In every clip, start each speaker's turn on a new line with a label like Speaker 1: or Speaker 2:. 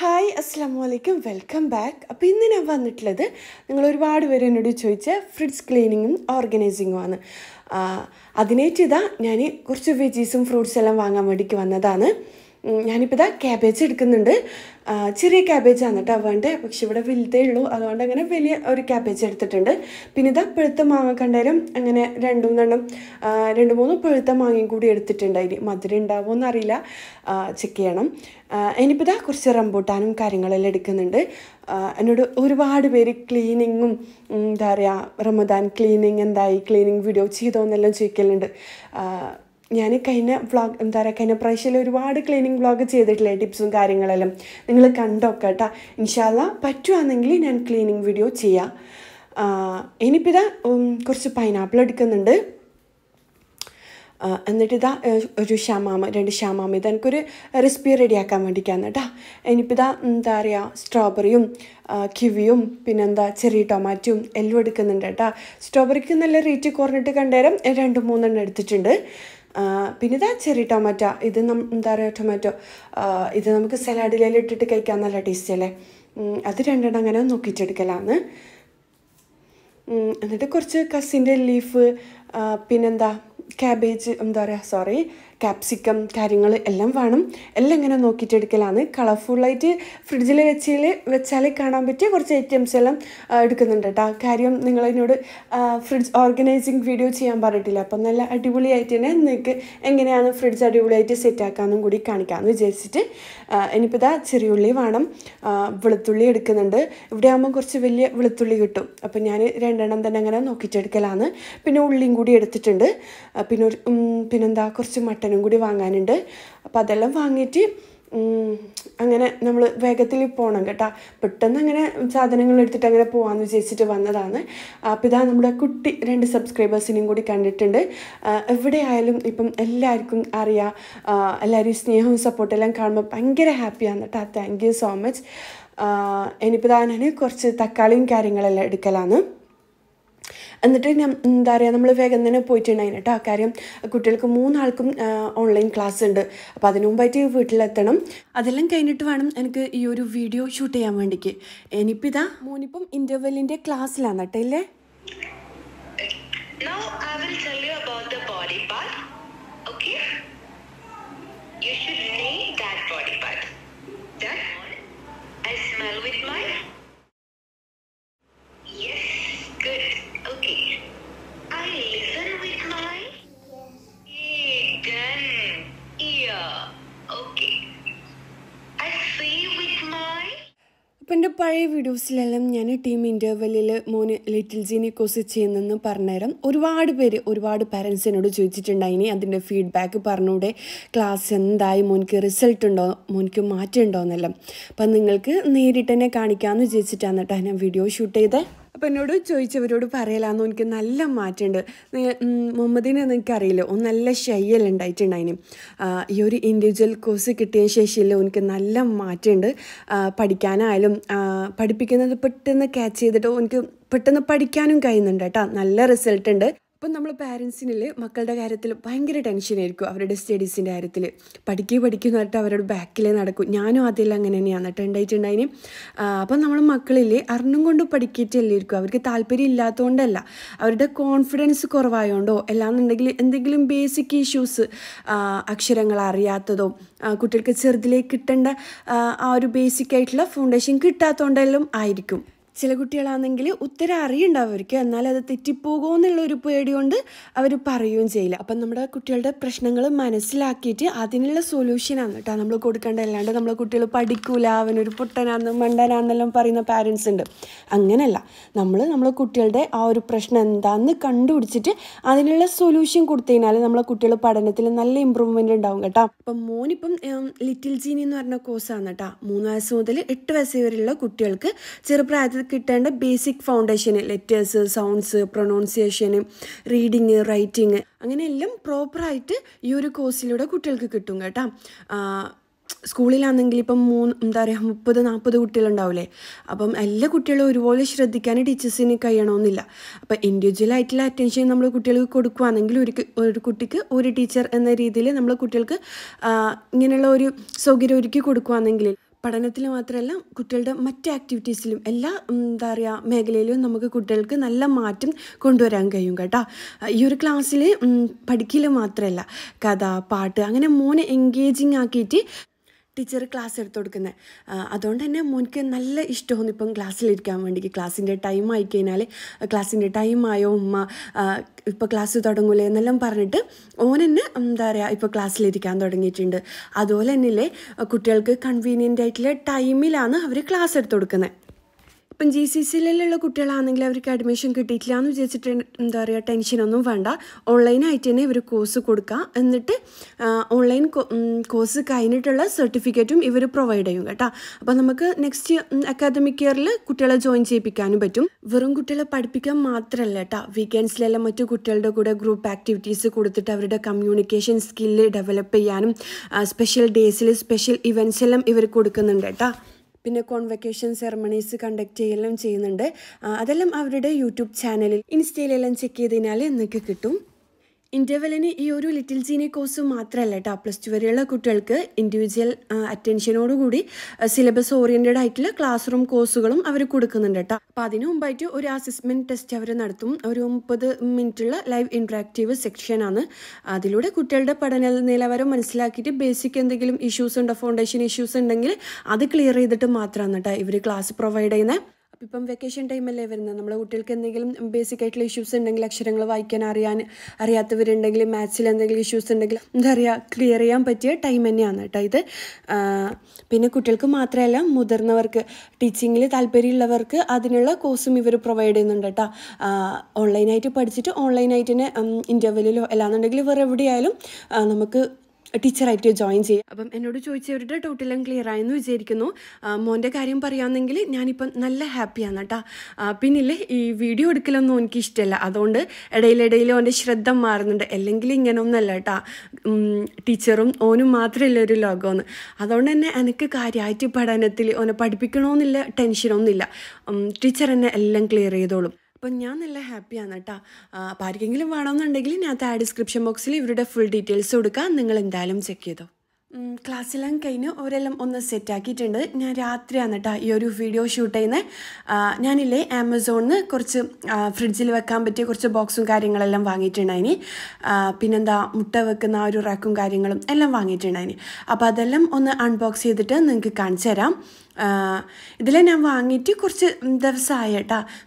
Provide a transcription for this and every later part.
Speaker 1: Hi അസ്സാം വലൈക്കും welcome back അപ്പോൾ ഇന്ന് ഞാൻ വന്നിട്ടുള്ളത് നിങ്ങൾ ഒരുപാട് പേര് എന്നോട് ചോദിച്ച ഫ്രിഡ്ജ് ക്ലീനിങ്ങും ഓർഗനൈസിങ്ങും ആണ് അതിനേറ്റ് ഇതാ ഞാൻ കുറച്ച് വെജീസും ഫ്രൂട്ട്സ് എല്ലാം വാങ്ങാൻ വേണ്ടിക്ക് വന്നതാണ് ഞാനിപ്പോൾ ഇതാ ക്യാബേജ് എടുക്കുന്നുണ്ട് ചെറിയ ക്യാബേജാണ് കേട്ടോ വേണ്ടേ പക്ഷെ ഇവിടെ വലുതേ ഉള്ളൂ അതുകൊണ്ട് അങ്ങനെ വലിയ ഒരു ക്യാബേജ് എടുത്തിട്ടുണ്ട് പിന്നെ ഇതാ പഴുത്ത മാങ്ങ കണ്ടേരം അങ്ങനെ രണ്ടും രണ്ടും രണ്ട് മൂന്ന് പഴുത്ത മാങ്ങയും കൂടി എടുത്തിട്ടുണ്ട് അതിൽ മധുരം ഉണ്ടാവുമോ എന്നറിയില്ല ചെക്ക് ചെയ്യണം ഇനിയിപ്പോൾ ഇതാ കുറച്ച് റംബൂട്ടാനും കാര്യങ്ങളെല്ലാം എടുക്കുന്നുണ്ട് എന്നോട് ഒരുപാട് പേര് ക്ലീനിങ്ങും എന്താ പറയുക റമദാൻ ക്ലീനിങ് എന്തായി ക്ലീനിങ് വീഡിയോ ചെയ്തോ എന്നെല്ലാം ചോദിക്കലുണ്ട് ഞാൻ കഴിഞ്ഞ വ്ളോഗ് എന്താ പറയുക കഴിഞ്ഞ പ്രാവശ്യം ഒരുപാട് ക്ലീനിങ് വ്ളോഗ് ചെയ്തിട്ടില്ലേ ടിപ്സും കാര്യങ്ങളെല്ലാം നിങ്ങൾ കണ്ടോക്കെ കേട്ടോ ഇൻഷാല്ല പറ്റുവാണെങ്കിൽ ഞാൻ ക്ലീനിങ് വീഡിയോ ചെയ്യാം ഇനിയിപ്പോൾ ഇതാ കുറച്ച് പൈനാപ്പിൾ എടുക്കുന്നുണ്ട് എന്നിട്ട് ഇതാ ഒരു ഷമാമ രണ്ട് ഷമാമ ഇത് എനിക്കൊരു റെസിപ്പി റെഡിയാക്കാൻ വേണ്ടിക്കാന്ന് കേട്ടോ ഇനിയിപ്പോൾ ഇതാ എന്താ പറയുക സ്ട്രോബെറിയും കിവിയും പിന്നെന്താ ചെറിയ ടൊമാറ്റോയും എല്ലാം എടുക്കുന്നുണ്ട് കേട്ടോ സ്ട്രോബെറിക്ക് നല്ല റേറ്റ് കുറഞ്ഞിട്ട് കണ്ടേരം രണ്ട് മൂന്നെണ്ണം എടുത്തിട്ടുണ്ട് പിന്നെ ഇതാ ചെറി ടൊമാറ്റോ ഇത് എന്താ പറയുക ടൊമാറ്റോ ഇത് നമുക്ക് സലാഡിലേൽ ഇട്ടിട്ട് കഴിക്കാൻ നല്ല ടേസ്റ്റ് അല്ലേ അത് രണ്ടെണ്ണം അങ്ങനെ നോക്കിയിട്ടെടുക്കലാണ് എന്നിട്ട് കുറച്ച് കസിൻ്റെ ലീഫ് പിന്നെന്താ ക്യാബേജ് എന്താ പറയുക സോറി ക്യാപ്സിക്കം കാര്യങ്ങൾ എല്ലാം വേണം എല്ലാം ഇങ്ങനെ നോക്കിയിട്ട് എടുക്കലാണ് കളർഫുള്ളായിട്ട് ഫ്രിഡ്ജിൽ വെച്ചിൽ വെച്ചാലേ കാണാൻ പറ്റിയ കുറച്ച് ഐറ്റംസ് എല്ലാം എടുക്കുന്നുണ്ട് കേട്ടോ കാര്യം നിങ്ങളതിനോട് ഫ്രിഡ്ജ് ഓർഗനൈസിങ് വീഡിയോ ചെയ്യാൻ പറഞ്ഞിട്ടില്ല അപ്പം നല്ല അടിപൊളിയായിട്ട് തന്നെ നിങ്ങൾക്ക് എങ്ങനെയാണ് ഫ്രിഡ്ജ് അടിപൊളിയായിട്ട് സെറ്റ് കൂടി കാണിക്കാമെന്ന് വിചാരിച്ചിട്ട് ഇനിയിപ്പോൾ ഇതാ ചെറിയുള്ളി വേണം വെളുത്തുള്ളി എടുക്കുന്നുണ്ട് ഇവിടെ ആകുമ്പോൾ കുറച്ച് വലിയ വെളുത്തുള്ളി കിട്ടും അപ്പം ഞാൻ രണ്ടെണ്ണം തന്നെ അങ്ങനെ നോക്കിയിട്ടെടുക്കലാണ് പിന്നെ ഉള്ളിയും കൂടി എടുത്തിട്ടുണ്ട് പിന്നെ പിന്നെന്താ കുറച്ച് മട്ടൻ മട്ടനും കൂടി വാങ്ങാനുണ്ട് അപ്പോൾ അതെല്ലാം വാങ്ങിയിട്ട് അങ്ങനെ നമ്മൾ വേഗത്തിൽ പോകണം കേട്ടോ പെട്ടെന്ന് അങ്ങനെ സാധനങ്ങൾ എടുത്തിട്ട് അങ്ങനെ പോകാമെന്ന് വിചാരിച്ചിട്ട് വന്നതാണ് അപ്പം ഇതാ നമ്മുടെ കുട്ടി രണ്ട് സബ്സ്ക്രൈബേഴ്സിനെയും കൂടി കണ്ടിട്ടുണ്ട് എവിടെയായാലും ഇപ്പം എല്ലാവർക്കും അറിയാം എല്ലാവരും സ്നേഹവും സപ്പോർട്ടെല്ലാം കാണുമ്പോൾ ഭയങ്കര ഹാപ്പിയാണ് കേട്ടോ താങ്ക് യു സോ മച്ച് ഇനിയിപ്പോൾ ഞാൻ കുറച്ച് തക്കാളിയും കാര്യങ്ങളെല്ലാം എടുക്കലാണ് എന്നിട്ട് ഞാൻ എന്താ പറയുക നമ്മൾ വേഗം തന്നെ പോയിട്ടുണ്ടായിരുന്നു കേട്ടോ ആ കാര്യം കുട്ടികൾക്ക് മൂന്നാൾക്കും ഓൺലൈൻ ക്ലാസ് ഉണ്ട് അപ്പോൾ അതിനു മുമ്പായിട്ട് വീട്ടിലെത്തണം അതെല്ലാം കഴിഞ്ഞിട്ട് വേണം എനിക്ക് ഈ ഒരു വീഡിയോ ഷൂട്ട് ചെയ്യാൻ വേണ്ടിക്ക് എനിയിപ്പോൾ മോനിപ്പം ഇൻ്റർവെല്ലിൻ്റെ ക്ലാസ്സിലാണ് കേട്ടോ ഇല്ലേ you should name that body part. Then I smell with my പഴയ വീഡിയോസിലെല്ലാം ഞാൻ ടീം ഇൻ്റർവെല്ലിൽ മോന് ലിറ്റിൽ ജീനെ കുറിച്ച് ചെയ്യുന്നെന്ന് പറഞ്ഞേരം ഒരുപാട് പേര് ഒരുപാട് പാരൻസ് എന്നോട് ചോദിച്ചിട്ടുണ്ടായിനി അതിൻ്റെ ഫീഡ്ബാക്ക് പറഞ്ഞൂടെ ക്ലാസ് എന്തായി മോനിക്ക് റിസൾട്ട് ഉണ്ടോ മോനിക്ക് മാറ്റം ഉണ്ടോ എന്നെല്ലാം അപ്പം നിങ്ങൾക്ക് നേരിട്ട് തന്നെ കാണിക്കാമെന്ന് വിചാരിച്ചിട്ടാണ് കേട്ടോ ഞാൻ വീഡിയോ ഷൂട്ട് ചെയ്തേ അപ്പോൾ എന്നോട് ചോദിച്ചവരോട് പറയലാന്ന് എനിക്ക് നല്ല മാറ്റമുണ്ട് മുഹമ്മദിനെ എനിക്കറിയില്ല ഒന്ന് നല്ല ഷയ്യൽ ഉണ്ടായിട്ടുണ്ടായിന് ഈ ഒരു ഇൻഡിവിജ്വൽ കോഴ്സ് കിട്ടിയ ശേഷിയിൽ എനിക്ക് നല്ല മാറ്റമുണ്ട് പഠിക്കാനായാലും പഠിപ്പിക്കുന്നത് പെട്ടെന്ന് ക്യാച്ച് ചെയ്തിട്ട് എനിക്ക് പെട്ടെന്ന് പഠിക്കാനും കഴിയുന്നുണ്ട് കേട്ടോ നല്ല റിസൾട്ട് ഉണ്ട് ഇപ്പം നമ്മൾ പാരൻസിനിൽ മക്കളുടെ കാര്യത്തിൽ ഭയങ്കര ടെൻഷനായിരിക്കും അവരുടെ സ്റ്റഡീസിൻ്റെ കാര്യത്തിൽ പഠിക്കുക പഠിക്കുക എന്ന് പറഞ്ഞിട്ട് അവരുടെ ബാക്കിലേ നടക്കും ഞാനും ആദ്യം അങ്ങനെ തന്നെയാണ് കേട്ടോ ഉണ്ടായിട്ടുണ്ടായിന് അപ്പം നമ്മൾ മക്കളിൽ അറിഞ്ഞും കൊണ്ട് ഇരിക്കും അവർക്ക് താല്പര്യം ഇല്ലാത്തതുകൊണ്ടല്ല അവരുടെ കോൺഫിഡൻസ് കുറവായതുകൊണ്ടോ അല്ലാന്നുണ്ടെങ്കിൽ എന്തെങ്കിലും ബേസിക് ഇഷ്യൂസ് അക്ഷരങ്ങൾ അറിയാത്തതോ കുട്ടികൾക്ക് ചെറുതിലേക്ക് കിട്ടേണ്ട ആ ഒരു ബേസിക് ആയിട്ടുള്ള ഫൗണ്ടേഷൻ കിട്ടാത്തതുകൊണ്ടെല്ലാം ആയിരിക്കും ചില കുട്ടികളാണെങ്കിൽ ഉത്തരം അറിയുണ്ടാവുമായിരിക്കും എന്നാൽ അത് തെറ്റിപ്പോകുമോ എന്നുള്ള ഒരു പേടി കൊണ്ട് അവർ പറയുകയും ചെയ്യില്ല അപ്പം നമ്മുടെ കുട്ടികളുടെ പ്രശ്നങ്ങൾ മനസ്സിലാക്കിയിട്ട് അതിനുള്ള സൊല്യൂഷനാണ് കേട്ടോ നമ്മൾ കൊടുക്കേണ്ട അല്ലാണ്ട് നമ്മളെ കുട്ടികൾ പഠിക്കൂല അവനൊരു പൊട്ടനാന്ന് മണ്ടനാന്നെല്ലാം പറയുന്ന പാരൻസ് ഉണ്ട് അങ്ങനെയല്ല നമ്മൾ നമ്മളെ കുട്ടികളുടെ ആ ഒരു പ്രശ്നം എന്താണെന്ന് കണ്ടുപിടിച്ചിട്ട് അതിനുള്ള സൊല്യൂഷൻ കൊടുത്തു കഴിഞ്ഞാൽ നമ്മളെ കുട്ടികൾ പഠനത്തിൽ നല്ല ഇമ്പ്രൂവ്മെൻ്റ് ഉണ്ടാവും കേട്ടോ അപ്പം മോനിപ്പം ലിറ്റിൽ ജീനി എന്ന് പറഞ്ഞ കോഴ്സാണ് കേട്ടോ മൂന്ന് വയസ്സ് മുതൽ എട്ട് വയസ്സ് വരെയുള്ള കുട്ടികൾക്ക് ചെറുപ്രായത്തിൽ കിട്ടേണ്ട ബേസിക് ഫൗണ്ടേഷന് ലെറ്റേഴ്സ് സൗണ്ട്സ് പ്രൊണൗൺസിയേഷന് റീഡിങ് റൈറ്റിങ് എല്ലാം പ്രോപ്പറായിട്ട് ഈ ഒരു കോഴ്സിലൂടെ കുട്ടികൾക്ക് കിട്ടും കേട്ടോ സ്കൂളിലാണെങ്കിൽ ഇപ്പം മൂന്ന് എന്താ പറയുക മുപ്പത് നാൽപ്പത് കുട്ടികളുണ്ടാവില്ലേ അപ്പം എല്ലാ കുട്ടികളും ഒരുപോലെ ശ്രദ്ധിക്കാൻ ടീച്ചേഴ്സിന് കഴിയണമെന്നില്ല അപ്പം ഇൻഡിവിജ്വലായിട്ടുള്ള അറ്റൻഷൻ നമ്മൾ കുട്ടികൾക്ക് കൊടുക്കുകയാണെങ്കിൽ ഒരു ഒരു കുട്ടിക്ക് ഒരു ടീച്ചർ എന്ന രീതിയിൽ നമ്മൾ കുട്ടികൾക്ക് ഇങ്ങനെയുള്ള ഒരു സൗകര്യം ഒരുക്കി കൊടുക്കുകയാണെങ്കിൽ പഠനത്തിൽ മാത്രമല്ല കുട്ടികളുടെ മറ്റ് ആക്ടിവിറ്റീസിലും എല്ലാ എന്താ പറയുക മേഖലയിലും നമുക്ക് കുട്ടികൾക്ക് നല്ല മാറ്റം കൊണ്ടുവരാൻ കഴിയും കേട്ടോ ഈ ഒരു ക്ലാസ്സിൽ പഠിക്കൽ മാത്രമല്ല കഥ പാട്ട് അങ്ങനെ മോനെ എൻഗേജിങ് ആക്കിയിട്ട് ടീച്ചർ ക്ലാസ് എടുത്തു കൊടുക്കുന്നത് അതുകൊണ്ട് തന്നെ മോനിക്ക് നല്ല ഇഷ്ടമാണ് ഇപ്പം ക്ലാസ്സിലിരിക്കാൻ വേണ്ടിക്ക് ക്ലാസ്സിൻ്റെ ടൈം ആയി കഴിഞ്ഞാൽ ക്ലാസ്സിൻ്റെ ടൈം ആയോ ഉമ്മ ഇപ്പോൾ ക്ലാസ് തുടങ്ങൂലേ എന്നെല്ലാം പറഞ്ഞിട്ട് ഓൻ തന്നെ എന്താ പറയുക ഇപ്പോൾ ക്ലാസ്സിലിരിക്കാൻ തുടങ്ങിയിട്ടുണ്ട് അതുപോലെ തന്നെ കുട്ടികൾക്ക് കൺവീനിയൻ്റ് ആയിട്ടുള്ള ടൈമിലാണ് അവർ ക്ലാസ് എടുത്തു കൊടുക്കുന്നത് ഇപ്പം ജി സി സിയിലുള്ള കുട്ടികളാണെങ്കിൽ അവർക്ക് അഡ്മിഷൻ കിട്ടിയിട്ടില്ല എന്ന് വിചാരിച്ചിട്ട് എന്താ പറയുക ടെൻഷനൊന്നും വേണ്ട ഓൺലൈനായിട്ട് തന്നെ ഇവർ കോഴ്സ് കൊടുക്കുക എന്നിട്ട് ഓൺലൈൻ കോഴ്സ് കഴിഞ്ഞിട്ടുള്ള സർട്ടിഫിക്കറ്റും ഇവർ പ്രൊവൈഡ് ചെയ്യും കേട്ടോ അപ്പോൾ നമുക്ക് നെക്സ്റ്റ് അക്കാദമിക് ഇയറിൽ കുട്ടികളെ ജോയിൻ ചെയ്യിപ്പിക്കാനും പറ്റും വെറും കുട്ടികളെ പഠിപ്പിക്കാൻ മാത്രമല്ല കേട്ടോ വീക്കെൻഡ്സിലെല്ലാം മറ്റു കുട്ടികളുടെ കൂടെ ഗ്രൂപ്പ് ആക്ടിവിറ്റീസ് കൊടുത്തിട്ട് അവരുടെ കമ്മ്യൂണിക്കേഷൻ സ്കില്ല് ഡെവലപ്പ് ചെയ്യാനും സ്പെഷ്യൽ ഡേയ്സിൽ സ്പെഷ്യൽ ഇവൻസ് എല്ലാം ഇവർ കൊടുക്കുന്നുണ്ട് കേട്ടോ പിന്നെ കോൺവെക്കേഷൻ സെറമണീസ് കണ്ടക്ട് ചെയ്യലും ചെയ്യുന്നുണ്ട് അതെല്ലാം അവരുടെ യൂട്യൂബ് ചാനലിൽ ഇൻസ്റ്റയിലെല്ലാം ചെക്ക് ചെയ്തതിനാൽ എന്നൊക്കെ നിങ്ങൾക്ക് കിട്ടും ഇൻ്റർവെല്ലിന് ഈ ഒരു ലിറ്റിൽ ജീനി കോഴ്സ് മാത്രമല്ല കേട്ടോ പ്ലസ് ടു വരെയുള്ള കുട്ടികൾക്ക് ഇൻഡിവിജ്വൽ അറ്റൻഷനോടുകൂടി സിലബസ് ഓറിയൻറ്റഡ് ആയിട്ടുള്ള ക്ലാസ് റൂം കോഴ്സുകളും അവർ കൊടുക്കുന്നുണ്ട് കേട്ടോ അപ്പോൾ അതിനു മുമ്പായിട്ട് ഒരു അസസ്മെൻറ്റ് ടെസ്റ്റ് അവർ നടത്തും ഒരു മുപ്പത് മിനിറ്റുള്ള ലൈവ് ഇൻട്രാക്റ്റീവ് സെക്ഷനാണ് അതിലൂടെ കുട്ടികളുടെ പഠന നിലവാരം മനസ്സിലാക്കിയിട്ട് ബേസിക് എന്തെങ്കിലും ഇഷ്യൂസ് ഉണ്ടോ ഫൗണ്ടേഷൻ ഇഷ്യൂസ് ഉണ്ടെങ്കിൽ അത് ക്ലിയർ ചെയ്തിട്ട് മാത്രമാണ് കേട്ടോ ഇവർ ക്ലാസ് പ്രൊവൈഡ് ചെയ്യുന്നത് അപ്പം ഇപ്പം വെക്കേഷൻ ടൈമല്ലേ വരുന്നത് നമ്മുടെ കുട്ടികൾക്ക് എന്തെങ്കിലും ബേസിക് ആയിട്ടുള്ള ഇഷ്യൂസ് ഉണ്ടെങ്കിൽ അക്ഷരങ്ങൾ വായിക്കാൻ അറിയാൻ അറിയാത്തവരുണ്ടെങ്കിൽ മാത്സിൽ എന്തെങ്കിലും ഇഷ്യൂസ് ഉണ്ടെങ്കിൽ എന്താ പറയുക ക്ലിയർ ചെയ്യാൻ പറ്റിയ ടൈം തന്നെയാണ് കേട്ടോ ഇത് പിന്നെ കുട്ടികൾക്ക് മാത്രമല്ല മുതിർന്നവർക്ക് ടീച്ചിങ്ങിൽ താല്പര്യമുള്ളവർക്ക് അതിനുള്ള കോഴ്സും ഇവർ പ്രൊവൈഡ് ചെയ്യുന്നുണ്ട് കേട്ടോ ഓൺലൈനായിട്ട് പഠിച്ചിട്ട് ഓൺലൈനായിട്ട് തന്നെ ഇൻ്റർവ്യൂലോ അല്ലാന്നുണ്ടെങ്കിൽ വേറെ എവിടെയായാലും നമുക്ക് ടീച്ചറായിട്ട് ജോയിൻ ചെയ്യും അപ്പം എന്നോട് ചോദിച്ചവരുടെ ടോട്ടലും ക്ലിയർ ആയെന്ന് വിചാരിക്കുന്നു മോൻ്റെ കാര്യം പറയുകയാണെങ്കിൽ ഞാനിപ്പം നല്ല ഹാപ്പിയാണ് കേട്ടോ പിന്നില്ലേ ഈ വീഡിയോ എടുക്കലൊന്നും എനിക്ക് ഇഷ്ടമല്ല അതുകൊണ്ട് ഇടയിലിടയിൽ ഓൻ്റെ ശ്രദ്ധ മാറുന്നുണ്ട് അല്ലെങ്കിൽ ഇങ്ങനെ ഒന്നല്ല കേട്ടോ ടീച്ചറും ഓനും മാത്രമല്ല ഒരു ലോകമെന്ന് അതുകൊണ്ട് തന്നെ എനിക്ക് കാര്യമായിട്ട് പഠനത്തിൽ ഓനെ പഠിപ്പിക്കണമെന്നില്ല ടെൻഷനൊന്നുമില്ല ടീച്ചർ എന്നെ എല്ലാം ക്ലിയർ ചെയ്തോളും അപ്പം ഞാൻ നല്ല ഹാപ്പിയാണ് കേട്ടോ അപ്പം ആർക്കെങ്കിലും വേണമെന്നുണ്ടെങ്കിൽ ഞാൻ ആ ഡിസ്ക്രിപ്ഷൻ ബോക്സിൽ ഇവരുടെ ഫുൾ ഡീറ്റെയിൽസ് കൊടുക്കാം നിങ്ങൾ എന്തായാലും ചെക്ക് ചെയ്തോ ക്ലാസ്സെല്ലാം കഴിഞ്ഞ് ഒരെല്ലാം ഒന്ന് സെറ്റാക്കിയിട്ടുണ്ട് ഞാൻ രാത്രിയാണ് കേട്ടോ ഈ ഒരു വീഡിയോ ഷൂട്ട് ചെയ്യുന്നത് ഞാനില്ലേ ആമസോണിൽ നിന്ന് കുറച്ച് ഫ്രിഡ്ജിൽ വെക്കാൻ പറ്റിയ കുറച്ച് ബോക്സും കാര്യങ്ങളെല്ലാം വാങ്ങിയിട്ടുണ്ടായിനി പിന്നെന്താ മുട്ട വെക്കുന്ന ഒരു റാക്കും കാര്യങ്ങളും എല്ലാം വാങ്ങിയിട്ടുണ്ടായിനി അപ്പോൾ അതെല്ലാം ഒന്ന് അൺബോക്സ് ചെയ്തിട്ട് നിങ്ങൾക്ക് കാണിച്ചു തരാം ഇതിലെ ഞാൻ വാങ്ങിയിട്ട് കുറച്ച് ദിവസമായി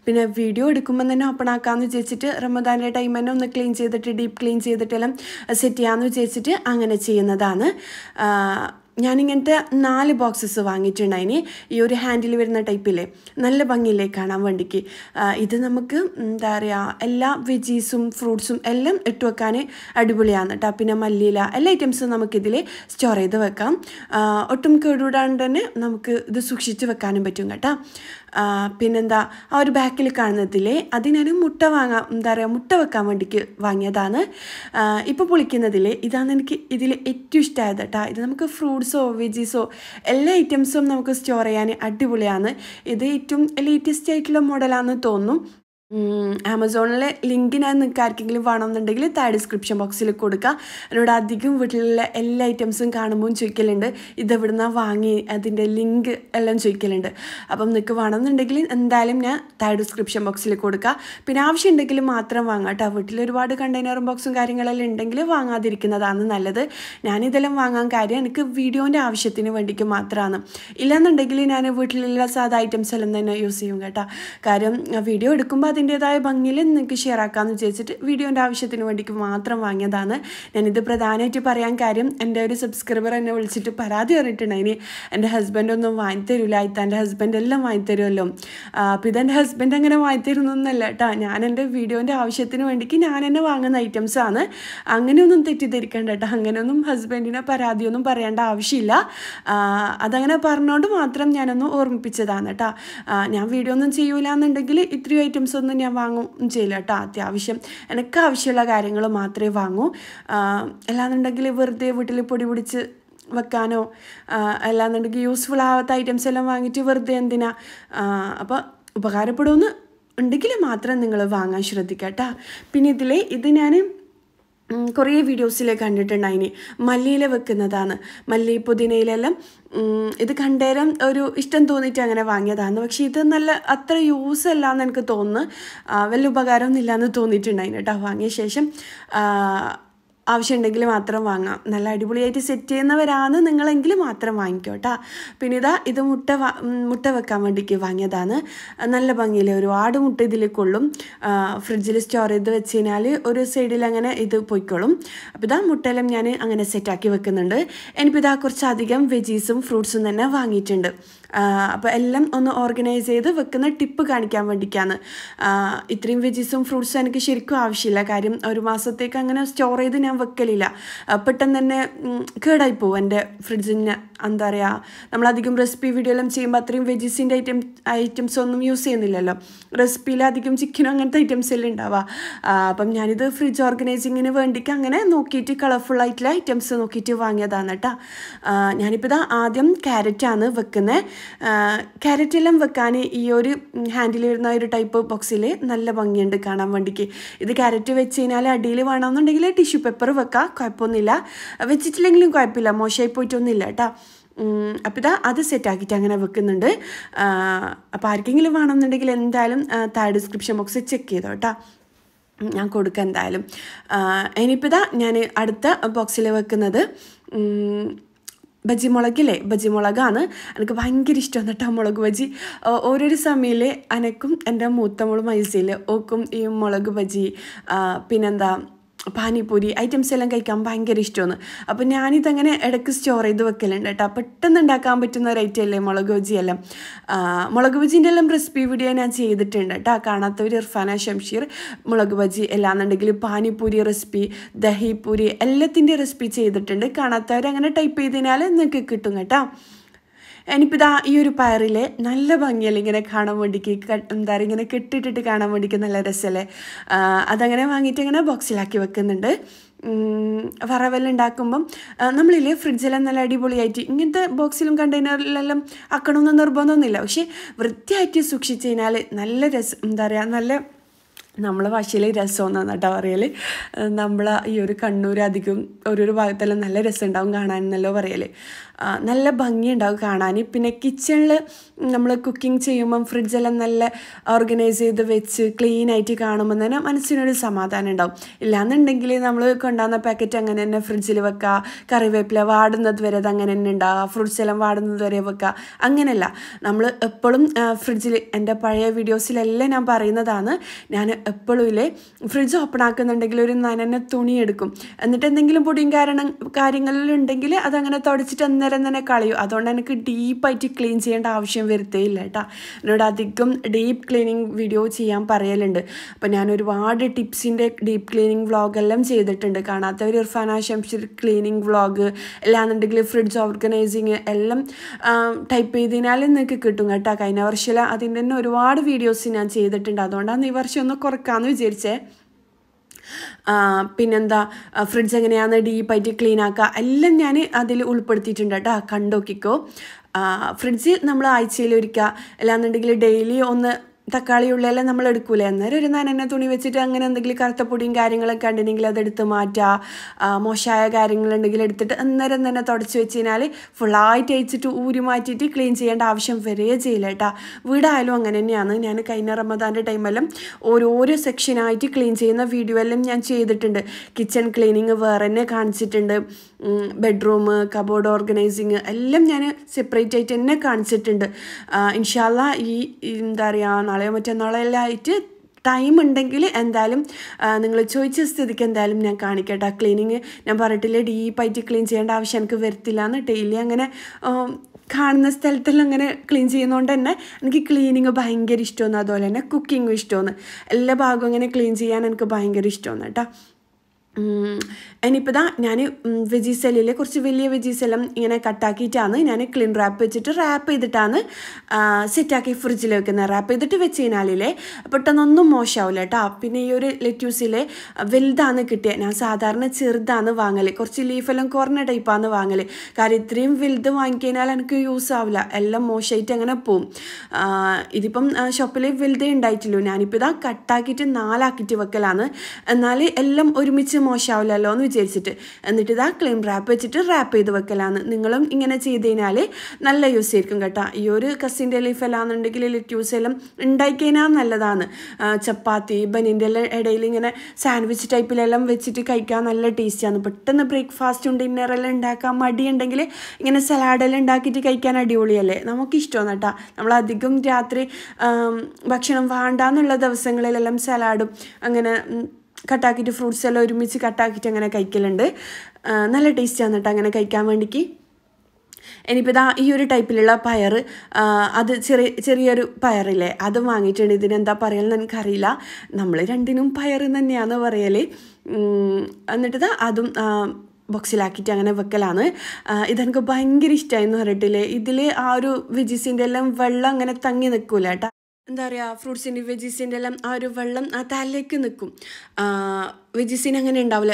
Speaker 1: പിന്നെ വീഡിയോ എടുക്കുമ്പോൾ തന്നെ ഓപ്പൺ ആക്കാമെന്ന് വിചാരിച്ചിട്ട് റമദാൻ്റെ ടൈം തന്നെ ഒന്ന് ക്ലീൻ ചെയ്തിട്ട് ഡീപ്പ് ക്ലീൻ ചെയ്തിട്ടെല്ലാം സെറ്റ് ചെയ്യാമെന്ന് വിചാരിച്ചിട്ട് അങ്ങനെ ചെയ്യുന്നതാണ് ഞാനിങ്ങനത്തെ നാല് ബോക്സസ് വാങ്ങിയിട്ടുണ്ടായിന് ഈ ഒരു ഹാൻഡിൽ വരുന്ന ടൈപ്പിലെ നല്ല ഭംഗിയില്ലേ കാണാൻ വേണ്ടിക്ക് ഇത് നമുക്ക് എന്താ പറയുക എല്ലാ വെജീസും ഫ്രൂട്ട്സും എല്ലാം ഇട്ട് വെക്കാൻ അടിപൊളിയാണ് കേട്ടോ പിന്നെ മല്ലിയില എല്ലാ ഐറ്റംസും നമുക്കിതിൽ സ്റ്റോർ ചെയ്ത് വെക്കാം ഒട്ടും കേടുവിടാണ്ട് തന്നെ നമുക്ക് ഇത് സൂക്ഷിച്ച് വെക്കാനും പറ്റും കേട്ടോ പിന്നെന്താ ആ ഒരു ബാക്കിൽ കാണുന്നതിലെ അതിനൊരു മുട്ട വാങ്ങാം എന്താ പറയുക മുട്ട വെക്കാൻ വേണ്ടി വാങ്ങിയതാണ് ഇപ്പോൾ പൊളിക്കുന്നതിലെ ഇതാണ് എനിക്ക് ഇതിൽ ഏറ്റവും ഇഷ്ടമായത് കേട്ടോ ഇത് നമുക്ക് ഫ്രൂട്ട്സോ വെജീസോ എല്ലാ ഐറ്റംസും നമുക്ക് സ്റ്റോർ ചെയ്യാൻ അടിപൊളിയാണ് ഇത് ഏറ്റവും ലേറ്റസ്റ്റ് ആയിട്ടുള്ള മോഡലാണെന്ന് തോന്നുന്നു ആമസോണിലെ ലിങ്ക് നിങ്ങൾക്ക് ആർക്കെങ്കിലും വേണമെന്നുണ്ടെങ്കിൽ താഴെ ഡിസ്ക്രിപ്ഷൻ ബോക്സിൽ കൊടുക്കുക എന്നോട് അധികം വീട്ടിലുള്ള എല്ലാ ഐറ്റംസും കാണുമ്പോൾ ചോദിക്കലുണ്ട് ഇതെവിടുന്ന വാങ്ങി അതിൻ്റെ ലിങ്ക് എല്ലാം ചോദിക്കലുണ്ട് അപ്പം നിങ്ങൾക്ക് വേണമെന്നുണ്ടെങ്കിൽ എന്തായാലും ഞാൻ താഴെ ഡിസ്ക്രിപ്ഷൻ ബോക്സിൽ കൊടുക്കുക പിന്നെ ആവശ്യമുണ്ടെങ്കിൽ മാത്രം വാങ്ങാം കേട്ടോ വീട്ടിൽ ഒരുപാട് കണ്ടെയ്നറും ബോക്സും കാര്യങ്ങളെല്ലാം ഉണ്ടെങ്കിൽ വാങ്ങാതിരിക്കുന്നതാണ് നല്ലത് ഞാനിതെല്ലാം വാങ്ങാൻ കാര്യം എനിക്ക് വീഡിയോൻ്റെ ആവശ്യത്തിന് വേണ്ടിക്ക് മാത്രമാണ് ഇല്ലെന്നുണ്ടെങ്കിൽ ഞാൻ വീട്ടിലുള്ള സാധാ ഐറ്റംസ് എല്ലാം തന്നെ യൂസ് ചെയ്യും കേട്ടോ കാര്യം വീഡിയോ എടുക്കുമ്പോൾ അതിൻ്റെതായ ഭംഗിയിൽ നിങ്ങൾക്ക് ഷെയർ ആക്കാമെന്ന് വിചാരിച്ചിട്ട് വീഡിയോൻ്റെ ആവശ്യത്തിന് വേണ്ടിക്ക് മാത്രം വാങ്ങിയതാണ് ഞാനിത് പ്രധാനമായിട്ട് പറയാൻ കാര്യം എൻ്റെ ഒരു സബ്സ്ക്രൈബർ എന്നെ വിളിച്ചിട്ട് പരാതി പറഞ്ഞിട്ടുണ്ട് ഇനി എൻ്റെ ഹസ്ബൻഡൊന്നും വാങ്ങി വാങ്ങിത്തരൂല ഇത്താൻ്റെ ഹസ്ബൻഡ് എല്ലാം വാങ്ങി വാങ്ങിത്തരുമല്ലോ അപ്പോൾ ഇതെൻ്റെ ഹസ്ബൻഡ് അങ്ങനെ വാങ്ങി വാങ്ങിത്തരുന്നൊന്നല്ല കേട്ടോ ഞാൻ എൻ്റെ വീഡിയോൻ്റെ ആവശ്യത്തിന് വേണ്ടിക്ക് ഞാൻ തന്നെ വാങ്ങുന്ന ഐറ്റംസാണ് അങ്ങനെയൊന്നും തെറ്റിദ്ധരിക്കേണ്ട കേട്ടോ അങ്ങനെയൊന്നും ഹസ്ബൻഡിനെ പരാതിയൊന്നും പറയേണ്ട ആവശ്യമില്ല അതങ്ങനെ പറഞ്ഞുകൊണ്ട് മാത്രം ഞാനൊന്ന് ഓർമ്മിപ്പിച്ചതാണ് കേട്ടോ ഞാൻ വീഡിയോ ഒന്നും ചെയ്യൂലെന്നുണ്ടെങ്കിൽ ഇത്രയും ഐറ്റംസ് ഒന്ന് ഒന്നും ഞാൻ വാങ്ങും ചെയ്യില്ല കേട്ടോ അത്യാവശ്യം എനിക്ക് ആവശ്യമുള്ള കാര്യങ്ങൾ മാത്രമേ വാങ്ങൂ അല്ലാന്നുണ്ടെങ്കിൽ വെറുതെ വീട്ടിൽ പൊടി പിടിച്ച് വെക്കാനോ അല്ലാന്നുണ്ടെങ്കിൽ യൂസ്ഫുൾ ആവാത്ത ഐറ്റംസ് എല്ലാം വാങ്ങിയിട്ട് വെറുതെ എന്തിനാ അപ്പോൾ ഉപകാരപ്പെടുമെന്ന് ഉണ്ടെങ്കിൽ മാത്രം നിങ്ങൾ വാങ്ങാൻ ശ്രദ്ധിക്കാം കേട്ടോ പിന്നെ ഇതിൽ ഇത് ഞാൻ കുറേ വീഡിയോസിൽ കണ്ടിട്ടുണ്ട് അതിന് മല്ലിയിൽ വെക്കുന്നതാണ് മല്ലി പുതിനയിലെല്ലാം ഇത് കണ്ടേരം ഒരു ഇഷ്ടം തോന്നിയിട്ട് അങ്ങനെ വാങ്ങിയതാണ് പക്ഷേ ഇത് നല്ല അത്ര യൂസ് അല്ല എന്ന് എനിക്ക് തോന്നുന്നു വലിയ ഉപകാരമൊന്നും ഇല്ലയെന്ന് തോന്നിയിട്ടുണ്ടായിരുന്നു കേട്ടോ വാങ്ങിയ ശേഷം ആവശ്യമുണ്ടെങ്കിൽ മാത്രം വാങ്ങാം നല്ല അടിപൊളിയായിട്ട് സെറ്റ് ചെയ്യുന്നവരാണ് നിങ്ങളെങ്കിൽ മാത്രം വാങ്ങിക്കോ പിന്നെ ഇതാ ഇത് മുട്ട മുട്ട വെക്കാൻ വേണ്ടിക്ക് വാങ്ങിയതാണ് നല്ല ഭംഗിയിൽ ഒരുപാട് മുട്ട ഇതിൽ കൊള്ളും ഫ്രിഡ്ജിൽ സ്റ്റോർ ചെയ്ത് വെച്ച് കഴിഞ്ഞാൽ ഒരു സൈഡിൽ അങ്ങനെ ഇത് പൊയ്ക്കോളും അപ്പം ഇതാ മുട്ടയെല്ലാം ഞാൻ അങ്ങനെ സെറ്റാക്കി വെക്കുന്നുണ്ട് എനിക്കിതാ കുറച്ചധികം വെജീസും ഫ്രൂട്ട്സും തന്നെ വാങ്ങിയിട്ടുണ്ട് അപ്പോൾ എല്ലാം ഒന്ന് ഓർഗനൈസ് ചെയ്ത് വെക്കുന്ന ടിപ്പ് കാണിക്കാൻ വേണ്ടിയിട്ടാണ് ഇത്രയും വെജീസും ഫ്രൂട്ട്സും എനിക്ക് ശരിക്കും ആവശ്യമില്ല കാര്യം ഒരു മാസത്തേക്ക് അങ്ങനെ സ്റ്റോർ ചെയ്ത് ഞാൻ വെക്കലില്ല പെട്ടെന്ന് തന്നെ കേടായി പോകും എൻ്റെ ഫ്രിഡ്ജിന് എന്താ പറയുക നമ്മളധികം റെസിപ്പി വീഡിയോ എല്ലാം ചെയ്യുമ്പോൾ അത്രയും വെജീസിൻ്റെ ഐറ്റം ഐറ്റംസ് ഒന്നും യൂസ് ചെയ്യുന്നില്ലല്ലോ റെസിപ്പിയിൽ അധികം ചിക്കനും അങ്ങനത്തെ ഐറ്റംസ് എല്ലാം ഉണ്ടാവുക അപ്പം ഞാനിത് ഫ്രിഡ്ജ് ഓർഗനൈസിങ്ങിന് വേണ്ടിയിട്ട് അങ്ങനെ നോക്കിയിട്ട് കളർഫുൾ ആയിട്ടുള്ള ഐറ്റംസ് നോക്കിയിട്ട് വാങ്ങിയതാണ് കേട്ടോ ഞാനിപ്പോൾ ഇതാ ആദ്യം ക്യാരറ്റാണ് വെക്കുന്നത് കാരറ്റെല്ലാം വെക്കാൻ ഈ ഒരു ഹാൻഡിൽ വരുന്ന ഒരു ടൈപ്പ് ബോക്സിൽ നല്ല ഭംഗിയുണ്ട് കാണാൻ വേണ്ടിക്ക് ഇത് കാരറ്റ് വെച്ച് കഴിഞ്ഞാൽ അടിയിൽ വേണമെന്നുണ്ടെങ്കിൽ ടിഷ്യൂ പേപ്പർ വെക്കാം കുഴപ്പമൊന്നുമില്ല വെച്ചിട്ടില്ലെങ്കിലും കുഴപ്പമില്ല മോശമായി പോയിട്ടൊന്നുമില്ല കേട്ടോ അപ്പം ഇതാ അത് സെറ്റാക്കിയിട്ട് അങ്ങനെ വെക്കുന്നുണ്ട് അപ്പോൾ ആർക്കെങ്കിലും വേണമെന്നുണ്ടെങ്കിൽ എന്തായാലും താഴെ ഡിസ്ക്രിപ്ഷൻ ബോക്സ് ചെക്ക് ചെയ്തോ കേട്ടോ ഞാൻ കൊടുക്കാം എന്തായാലും ഇനിയിപ്പോൾ ഇതാ ഞാൻ അടുത്ത ബോക്സിൽ വെക്കുന്നത് ബജി മുളകില്ലേ ബജി മുളകാണ് എനിക്ക് ഭയങ്കര ഇഷ്ടമാണ് കേട്ടോ മുളക് ബജി ഓരോരു സമയത്തിൽ എനക്കും എൻ്റെ മൂത്ത മോൾ ഓക്കും ഈ മുളക് ബജി പിന്നെന്താ പാനിപ്പൂരി ഐറ്റംസ് എല്ലാം കഴിക്കാൻ ഭയങ്കര ഇഷ്ടമാണ് അപ്പോൾ ഞാനിതങ്ങനെ ഇടയ്ക്ക് സ്റ്റോർ ചെയ്ത് വെക്കലുണ്ട് കേട്ടോ പെട്ടെന്ന് ഉണ്ടാക്കാൻ പറ്റുന്ന ഒരു ഐറ്റം അല്ലേ മുളക് ബജിയെല്ലാം മുളക് ബജിൻ്റെ എല്ലാം റെസിപ്പി വീഡിയോ ഞാൻ ചെയ്തിട്ടുണ്ട് കേട്ടോ കാണാത്തവർ ഇർഫാന ഷംഷീർ മുളക് ബജി എല്ലാന്നുണ്ടെങ്കിൽ പാനിപ്പൂരി റെസിപ്പി ദഹിപൂരി എല്ലാത്തിൻ്റെ റെസിപ്പി ചെയ്തിട്ടുണ്ട് കാണാത്തവർ അങ്ങനെ ടൈപ്പ് ചെയ്തതിനാൽ നിങ്ങൾക്ക് കിട്ടും കേട്ടോ എനിക്കിപ്പോൾ ഇതാ ഈ ഒരു പയറിൽ നല്ല ഭംഗിയല്ലേ ഇങ്ങനെ കാണാൻ വേണ്ടിക്ക് എന്താ പറയുക ഇങ്ങനെ കെട്ടിട്ടിട്ട് കാണാൻ വേണ്ടിക്ക് നല്ല രസമല്ലേ അതങ്ങനെ വാങ്ങിയിട്ട് ഇങ്ങനെ ബോക്സിലാക്കി വെക്കുന്നുണ്ട് വറവെല്ലാം ഉണ്ടാക്കുമ്പം നമ്മളില്ലേ ഫ്രിഡ്ജിലെല്ലാം നല്ല അടിപൊളിയായിട്ട് ഇങ്ങനത്തെ ബോക്സിലും കണ്ടെയ്നറിലെല്ലാം ആക്കണമെന്ന് നിർബന്ധമൊന്നുമില്ല പക്ഷേ വൃത്തിയായിട്ട് സൂക്ഷിച്ചു കഴിഞ്ഞാൽ നല്ല രസം എന്താ പറയുക നല്ല നമ്മളെ ഭാഷയിൽ രസം എന്നാണ് കേട്ടോ പറയൽ നമ്മൾ ഈ ഒരു കണ്ണൂർ അധികം ഓരോരോ ഭാഗത്തെല്ലാം നല്ല രസമുണ്ടാവും കാണാൻ എന്നല്ലോ പറയൽ നല്ല ഭംഗിയുണ്ടാവും കാണാൻ പിന്നെ കിച്ചണിൽ നമ്മൾ കുക്കിംഗ് ചെയ്യുമ്പം ഫ്രിഡ്ജെല്ലാം നല്ല ഓർഗനൈസ് ചെയ്ത് വെച്ച് ക്ലീൻ ആയിട്ട് കാണുമ്പോൾ തന്നെ മനസ്സിനൊരു സമാധാനം ഉണ്ടാവും ഇല്ലാന്നുണ്ടെങ്കിൽ നമ്മൾ കൊണ്ടാകുന്ന പാക്കറ്റ് അങ്ങനെ തന്നെ ഫ്രിഡ്ജിൽ വെക്കുക കറിവേപ്പില വാടുന്നത് വരെ അത് അങ്ങനെ തന്നെ ഉണ്ടാവുക ഫ്രൂട്ട്സ് എല്ലാം വാടുന്നത് വരെ വെക്കുക അങ്ങനെയല്ല നമ്മൾ എപ്പോഴും ഫ്രിഡ്ജിൽ എൻ്റെ പഴയ വീഡിയോസിലെല്ലാം ഞാൻ പറയുന്നതാണ് ഞാൻ എപ്പോഴും ഇല്ലേ ഫ്രിഡ്ജ് ഓപ്പൺ ആക്കുന്നുണ്ടെങ്കിൽ ഒരു നനനെ തുണി എടുക്കും എന്നിട്ട് എന്തെങ്കിലും പൊടിയും കാരണം കാര്യങ്ങളിലുണ്ടെങ്കിൽ അതങ്ങനെ തുടച്ചിട്ട് അന്നേരം തന്നെ കളയും അതുകൊണ്ട് എനിക്ക് ഡീപ്പായിട്ട് ക്ലീൻ ചെയ്യേണ്ട ആവശ്യം വരുത്തേയില്ല കേട്ടോ എന്നോട് അധികം ഡീപ്പ് ക്ലീനിങ് വീഡിയോ ചെയ്യാൻ പറയലുണ്ട് അപ്പോൾ ഞാൻ ഒരുപാട് ടിപ്സിൻ്റെ ഡീപ്പ് ക്ലീനിങ് വ്ളോഗെല്ലാം ചെയ്തിട്ടുണ്ട് കാണാത്തവർ ഇർഫാൻ ഷംഷീർ ക്ലീനിങ് വ്ളോഗ് അല്ലാന്നുണ്ടെങ്കിൽ ഫ്രിഡ്ജ് ഓർഗനൈസിങ് എല്ലാം ടൈപ്പ് ചെയ്തതിനാലും നിങ്ങൾക്ക് കിട്ടും കേട്ടോ കഴിഞ്ഞ വർഷം അതിൻ്റെ തന്നെ ഒരുപാട് വീഡിയോസ് ഞാൻ ചെയ്തിട്ടുണ്ട് അതുകൊണ്ടാണ് ഈ വർഷം ഒന്ന് തുറക്കാമെന്ന് വിചാരിച്ചേ പിന്നെന്താ ഫ്രിഡ്ജ് എങ്ങനെയാണെന്ന് ഡീപ്പായിട്ട് ക്ലീൻ ആക്കുക എല്ലാം ഞാൻ അതിൽ ഉൾപ്പെടുത്തിയിട്ടുണ്ട് കേട്ടോ കണ്ടോക്കിക്കോ ഫ്രിഡ്ജ് നമ്മൾ ആഴ്ചയിൽ ഒരിക്കുക അല്ലാന്നുണ്ടെങ്കിൽ ഡെയിലി ഒന്ന് തക്കാളി ഉള്ളിയെല്ലാം നമ്മൾ എടുക്കൂലേ അന്നേരം ഒരു നനഞ്ഞ തുണി വെച്ചിട്ട് അങ്ങനെ എന്തെങ്കിലും കറുത്ത പൊടിയും കാര്യങ്ങളൊക്കെ ഉണ്ടെങ്കിൽ അതെടുത്ത് മാറ്റുക മോശമായ കാര്യങ്ങളുണ്ടെങ്കിൽ എടുത്തിട്ട് അന്നേരം തന്നെ തുടച്ച് വെച്ച് കഴിഞ്ഞാൽ ഫുള്ളായിട്ട് അയച്ചിട്ട് ഊരി മാറ്റിയിട്ട് ക്ലീൻ ചെയ്യേണ്ട ആവശ്യം വരികയെ ചെയ്യില്ല കേട്ടോ വീടായാലും അങ്ങനെ തന്നെയാണ് ഞാൻ കഴിഞ്ഞ റമദാൻ്റെ ടൈമെല്ലാം ഓരോരോ സെക്ഷനായിട്ട് ക്ലീൻ ചെയ്യുന്ന വീഡിയോ എല്ലാം ഞാൻ ചെയ്തിട്ടുണ്ട് കിച്ചൺ ക്ലീനിങ് വേറെ തന്നെ കാണിച്ചിട്ടുണ്ട് ബെഡ്റൂം കബോർഡ് ഓർഗനൈസിങ് എല്ലാം ഞാൻ സെപ്പറേറ്റ് ആയിട്ട് തന്നെ കാണിച്ചിട്ടുണ്ട് ഇൻഷാല്ല ഈ എന്താ പറയുക നാളെയോ മറ്റന്നാളോ എല്ലാം ആയിട്ട് ടൈം ഉണ്ടെങ്കിൽ എന്തായാലും നിങ്ങൾ ചോദിച്ച സ്ഥിതിക്ക് എന്തായാലും ഞാൻ കാണിക്കട്ടെ ക്ലീനിങ് ഞാൻ പറഞ്ഞിട്ടില്ലേ ഡീപ്പായിട്ട് ക്ലീൻ ചെയ്യേണ്ട ആവശ്യം എനിക്ക് വരത്തില്ല എന്ന് ഡെയിലി അങ്ങനെ കാണുന്ന സ്ഥലത്തെല്ലാം അങ്ങനെ ക്ലീൻ ചെയ്യുന്നതുകൊണ്ട് തന്നെ എനിക്ക് ക്ലീനിങ് ഭയങ്കര ഇഷ്ടമാണ് അതുപോലെ തന്നെ കുക്കിങ്ങും ഇഷ്ടമാണ് എല്ലാ ഭാഗവും അങ്ങനെ ക്ലീൻ ചെയ്യാൻ എനിക്ക് ഭയങ്കര ഇഷ്ടമാണ് കേട്ടോ ഇതാ ഞാൻ വെജി സെല്ലിലെ കുറച്ച് വലിയ വെജി സെല്ലം ഇങ്ങനെ കട്ടാക്കിയിട്ടാണ് ഞാൻ ക്ലിൻ റാപ്പ് വെച്ചിട്ട് റാപ്പ് ചെയ്തിട്ടാണ് സെറ്റാക്കി ഫ്രിഡ്ജിൽ വെക്കുന്നത് റാപ്പ് ചെയ്തിട്ട് വെച്ച് കഴിഞ്ഞാലേ പെട്ടെന്നൊന്നും മോശമാവില്ല കേട്ടോ പിന്നെ ഈ ഒരു ലെറ്റ്യൂസിലെ വലുതാണ് കിട്ടിയത് ഞാൻ സാധാരണ ചെറുതാണ് വാങ്ങൽ കുറച്ച് ലീഫെല്ലാം കുറഞ്ഞ ടൈപ്പാണ് വാങ്ങൽ കാര്യം ഇത്രയും വലുത് വാങ്ങിക്കഴിഞ്ഞാൽ എനിക്ക് യൂസ് ആവില്ല എല്ലാം മോശമായിട്ട് അങ്ങനെ പോവും ഇതിപ്പം ഷോപ്പിൽ വലുതേ ഉണ്ടായിട്ടില്ലൂ ഞാനിപ്പോൾ ഇതാ കട്ടാക്കിയിട്ട് നാലാക്കിയിട്ട് വെക്കലാണ് എന്നാൽ എല്ലാം ഒരുമിച്ച് ടേസ്റ്റ് മോശമാവില്ലല്ലോ എന്ന് വിചാരിച്ചിട്ട് എന്നിട്ട് ഇതാ ക്ലീൻ റാപ്പ് വെച്ചിട്ട് റാപ്പ് ചെയ്ത് വെക്കലാണ് നിങ്ങളും ഇങ്ങനെ ചെയ്ത് കഴിഞ്ഞാൽ നല്ല യൂസ് ആയിരിക്കും കേട്ടോ ഈ ഒരു കസിൻ്റെ ലീഫ് ലിറ്റ് യൂസ് എല്ലാം ഉണ്ടാക്കിയാൽ നല്ലതാണ് ചപ്പാത്തി ബനിൻ്റെ എല്ലാം ഇടയിൽ ഇങ്ങനെ സാൻഡ്വിച്ച് ടൈപ്പിലെല്ലാം വെച്ചിട്ട് കഴിക്കാൻ നല്ല ടേസ്റ്റിയാണ് പെട്ടെന്ന് ബ്രേക്ക്ഫാസ്റ്റും ഡിന്നറെല്ലാം ഉണ്ടാക്കാൻ മടിയുണ്ടെങ്കിൽ ഇങ്ങനെ സലാഡെല്ലാം ഉണ്ടാക്കിയിട്ട് കഴിക്കാൻ അടിപൊളിയല്ലേ ഇഷ്ടമാണ് കേട്ടോ നമ്മൾ അധികം രാത്രി ഭക്ഷണം എന്നുള്ള ദിവസങ്ങളിലെല്ലാം സലാഡും അങ്ങനെ കട്ടാക്കിയിട്ട് ഫ്രൂട്ട്സ് എല്ലാം ഒരുമിച്ച് കട്ടാക്കിയിട്ട് അങ്ങനെ കഴിക്കലുണ്ട് നല്ല ടേസ്റ്റാണ് കേട്ടോ അങ്ങനെ കഴിക്കാൻ വേണ്ടിക്ക് ഇനിയിപ്പോൾ ഇതാ ഈ ഒരു ടൈപ്പിലുള്ള പയർ അത് ചെറിയ ചെറിയൊരു പയറില്ലേ അത് വാങ്ങിയിട്ടുണ്ട് ഇതിനെന്താ പറയലെന്ന് എനിക്കറിയില്ല നമ്മൾ രണ്ടിനും പയർ തന്നെയാണ് പറയൽ എന്നിട്ട് അതും ബോക്സിലാക്കിയിട്ട് അങ്ങനെ വെക്കലാണ് ഇതെനിക്ക് ഭയങ്കര ഇഷ്ടമായിരുന്നു പറഞ്ഞിട്ടില്ലേ ഇതിൽ ആ ഒരു വിജിസിൻ്റെ എല്ലാം വെള്ളം അങ്ങനെ തങ്ങി നിൽക്കൂല കേട്ടോ എന്താ പറയുക ഫ്രൂട്ട്സിൻ്റെ വെജീസിൻ്റെ എല്ലാം ആ ഒരു വെള്ളം ആ തലയ്ക്ക് നിൽക്കും വെജീസിന് അങ്ങനെ ഉണ്ടാവില്ല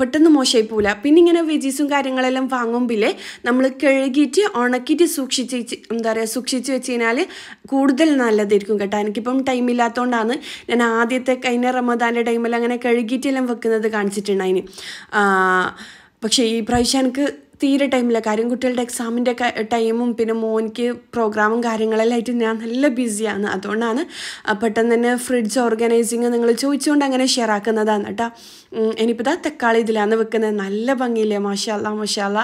Speaker 1: പെട്ടെന്ന് മോശമായി പോകില്ല പിന്നെ ഇങ്ങനെ വെജീസും കാര്യങ്ങളെല്ലാം വാങ്ങുമ്പോൾ നമ്മൾ കഴുകിയിട്ട് ഉണക്കിയിട്ട് സൂക്ഷിച്ച് എന്താ പറയുക സൂക്ഷിച്ച് വെച്ച് കഴിഞ്ഞാൽ കൂടുതൽ നല്ലതായിരിക്കും കേട്ടോ എനിക്കിപ്പം ടൈം ഇല്ലാത്തതുകൊണ്ടാണ് ഞാൻ ആദ്യത്തെ കഴിഞ്ഞ റമദാൻ്റെ ടൈമിൽ അങ്ങനെ കഴുകിയിട്ടെല്ലാം വെക്കുന്നത് കാണിച്ചിട്ടുണ്ടായിന് പക്ഷേ ഈ പ്രാവശ്യം എനിക്ക് തീരെ ടൈമില്ല കാര്യം കുട്ടികളുടെ എക്സാമിൻ്റെ ടൈമും പിന്നെ മോനിക്ക് പ്രോഗ്രാമും ആയിട്ട് ഞാൻ നല്ല ബിസിയാണ് അതുകൊണ്ടാണ് പെട്ടെന്ന് തന്നെ ഫ്രിഡ്ജ് ഓർഗനൈസിങ് നിങ്ങൾ ചോദിച്ചുകൊണ്ട് അങ്ങനെ ഷെയർ ആക്കുന്നതാണ് കേട്ടോ ഇനിയിപ്പോൾ ഇതാ തക്കാളി ഇതിലാണ് വെക്കുന്നത് നല്ല ഭംഗിയില്ലേ മാഷാല്ല മാഷാല്ല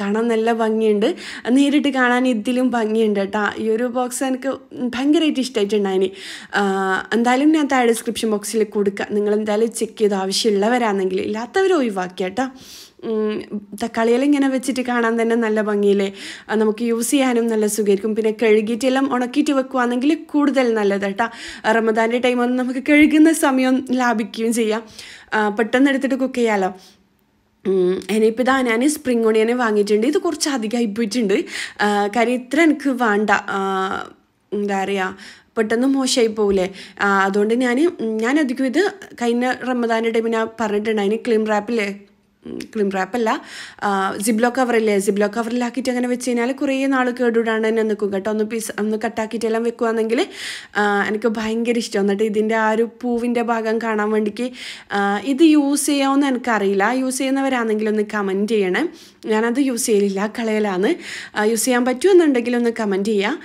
Speaker 1: കാണാൻ നല്ല ഭംഗിയുണ്ട് നേരിട്ട് കാണാൻ ഇതിലും ഭംഗിയുണ്ട് കേട്ടോ ഈ ഒരു ബോക്സ് എനിക്ക് ഭയങ്കരമായിട്ട് ഇഷ്ടമായിട്ടുണ്ടായിന് എന്തായാലും ഞാൻ താഴെ ഡിസ്ക്രിപ്ഷൻ ബോക്സിൽ കൊടുക്കുക നിങ്ങൾ എന്തായാലും ചെക്ക് ചെയ്ത് ആവശ്യമുള്ളവരാണെങ്കിൽ ഇല്ലാത്തവർ ഒഴിവാക്കുക കേട്ടോ തക്കാളിയെല്ലാം ഇങ്ങനെ വെച്ചിട്ട് കാണാൻ തന്നെ നല്ല ഭംഗിയില്ലേ നമുക്ക് യൂസ് ചെയ്യാനും നല്ല സുഖമായിരിക്കും പിന്നെ കഴുകിയിട്ട് എല്ലാം ഉണക്കിയിട്ട് വെക്കുവാണെങ്കിൽ കൂടുതൽ നല്ലത് കേട്ടോ റമദാൻ്റെ ടൈമൊന്നും നമുക്ക് കഴുകുന്ന സമയം ലാഭിക്കുകയും ചെയ്യാം പെട്ടെന്ന് എടുത്തിട്ട് കുക്ക് ചെയ്യാമല്ലോ ഇനിയിപ്പോൾ ഇതാ ഞാൻ സ്പ്രിങ് ഓണിയനെ വാങ്ങിയിട്ടുണ്ട് ഇത് കുറച്ച് അധികമായി പോയിട്ടുണ്ട് കാര്യം ഇത്ര എനിക്ക് വേണ്ട എന്താ പറയുക പെട്ടെന്ന് മോശമായി പോകില്ലേ അതുകൊണ്ട് ഞാൻ ഞാൻ അധികം ഇത് കഴിഞ്ഞ റമദാൻ്റെ ടൈമിൽ ഞാൻ പറഞ്ഞിട്ടുണ്ട് അതിന് ക്ലീം റാപ്പില്ലേ ക്ലിം റാപ്പല്ല സിബ്ലോ കവറില്ലേ സിബ്ലോ കവറിലാക്കിയിട്ട് അങ്ങനെ വെച്ച് കഴിഞ്ഞാൽ കുറേ നാൾ കേടുവിടാണ്ട് തന്നെ നിൽക്കും കേട്ടോ ഒന്ന് പീസ് ഒന്ന് കട്ടാക്കിയിട്ടെല്ലാം വെക്കുകയാണെങ്കിൽ എനിക്ക് ഭയങ്കര ഇഷ്ടം എന്നിട്ട് ഇതിൻ്റെ ആ ഒരു പൂവിൻ്റെ ഭാഗം കാണാൻ വേണ്ടിക്ക് ഇത് യൂസ് ചെയ്യാമെന്ന് എനിക്കറിയില്ല യൂസ് ചെയ്യുന്നവരാണെങ്കിൽ ഒന്ന് കമൻറ്റ് ചെയ്യണേ ഞാനത് യൂസ് ചെയ്യലില്ല കളയലാണ് യൂസ് ചെയ്യാൻ പറ്റുമെന്നുണ്ടെങ്കിൽ ഒന്ന് കമൻറ്റ് ചെയ്യാം